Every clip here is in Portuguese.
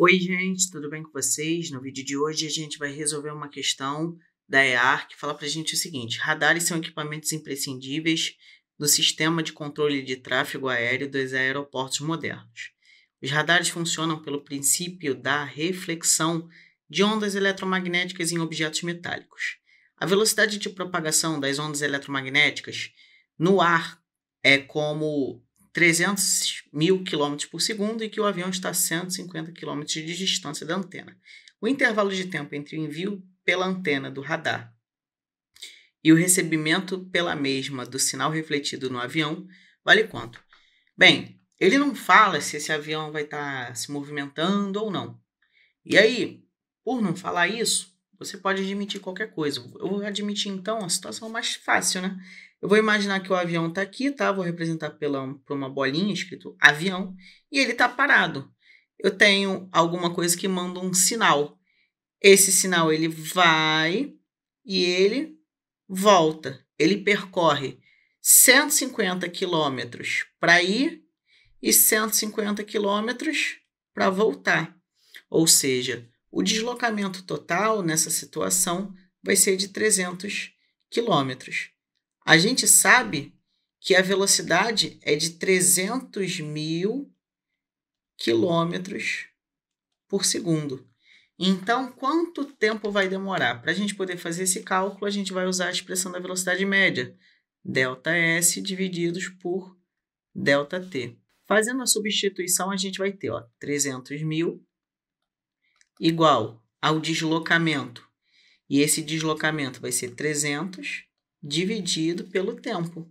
Oi, gente, tudo bem com vocês? No vídeo de hoje a gente vai resolver uma questão da EAR que fala para a gente o seguinte: radares são equipamentos imprescindíveis do sistema de controle de tráfego aéreo dos aeroportos modernos. Os radares funcionam pelo princípio da reflexão de ondas eletromagnéticas em objetos metálicos. A velocidade de propagação das ondas eletromagnéticas no ar é como 300 mil quilômetros por segundo e que o avião está a 150 quilômetros de distância da antena. O intervalo de tempo entre o envio pela antena do radar e o recebimento pela mesma do sinal refletido no avião vale quanto? Bem, ele não fala se esse avião vai estar tá se movimentando ou não. E aí, por não falar isso, você pode admitir qualquer coisa. Eu vou admitir então a situação mais fácil, né? Eu vou imaginar que o avião está aqui, tá? Vou representar pela, por uma bolinha escrito avião e ele está parado. Eu tenho alguma coisa que manda um sinal. Esse sinal ele vai e ele volta. Ele percorre 150 quilômetros para ir e 150 quilômetros para voltar. Ou seja, o deslocamento total nessa situação vai ser de 300 quilômetros. A gente sabe que a velocidade é de 300 mil quilômetros por segundo. Então, quanto tempo vai demorar? Para a gente poder fazer esse cálculo, a gente vai usar a expressão da velocidade média, delta S divididos por delta T. Fazendo a substituição, a gente vai ter ó, 300 mil igual ao deslocamento. E esse deslocamento vai ser 300 dividido pelo tempo.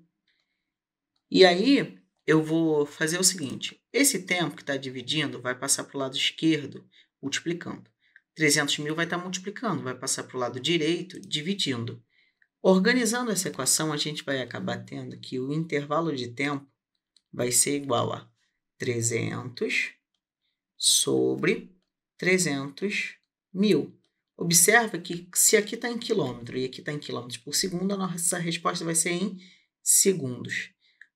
E aí eu vou fazer o seguinte: esse tempo que está dividindo vai passar para o lado esquerdo, multiplicando. 300 mil vai estar tá multiplicando, vai passar para o lado direito, dividindo. Organizando essa equação, a gente vai acabar tendo que o intervalo de tempo vai ser igual a 300 sobre 300 mil. Observa que se aqui está em quilômetro e aqui está em quilômetros por segundo, a nossa resposta vai ser em segundos.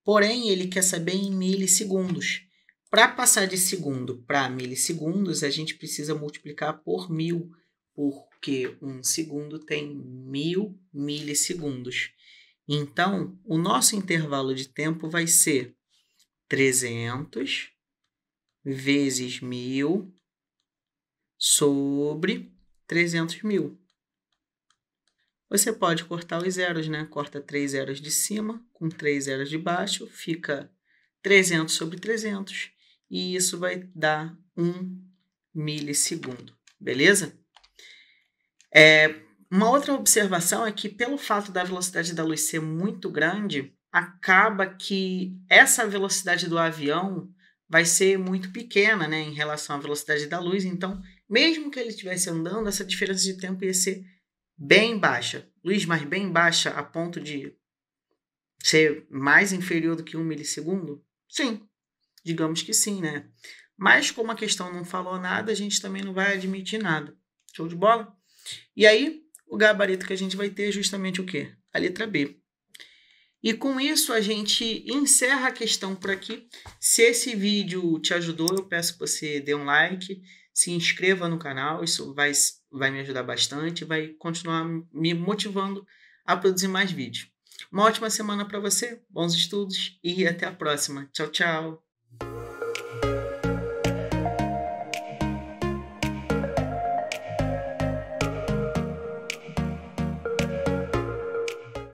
Porém, ele quer saber em milissegundos. Para passar de segundo para milissegundos, a gente precisa multiplicar por mil, porque um segundo tem mil milissegundos. Então, o nosso intervalo de tempo vai ser 300 vezes mil sobre 300 mil. Você pode cortar os zeros, né? Corta três zeros de cima com três zeros de baixo, fica 300 sobre 300 e isso vai dar 1 milissegundo, beleza? É, uma outra observação é que pelo fato da velocidade da luz ser muito grande, acaba que essa velocidade do avião vai ser muito pequena né, em relação à velocidade da luz, então mesmo que ele estivesse andando, essa diferença de tempo ia ser bem baixa. Luiz, mas bem baixa a ponto de ser mais inferior do que um milissegundo? Sim, digamos que sim, né? Mas como a questão não falou nada, a gente também não vai admitir nada. Show de bola? E aí, o gabarito que a gente vai ter é justamente o quê? A letra B. E com isso a gente encerra a questão por aqui. Se esse vídeo te ajudou, eu peço que você dê um like, se inscreva no canal, isso vai, vai me ajudar bastante, vai continuar me motivando a produzir mais vídeos. Uma ótima semana para você, bons estudos e até a próxima. Tchau, tchau!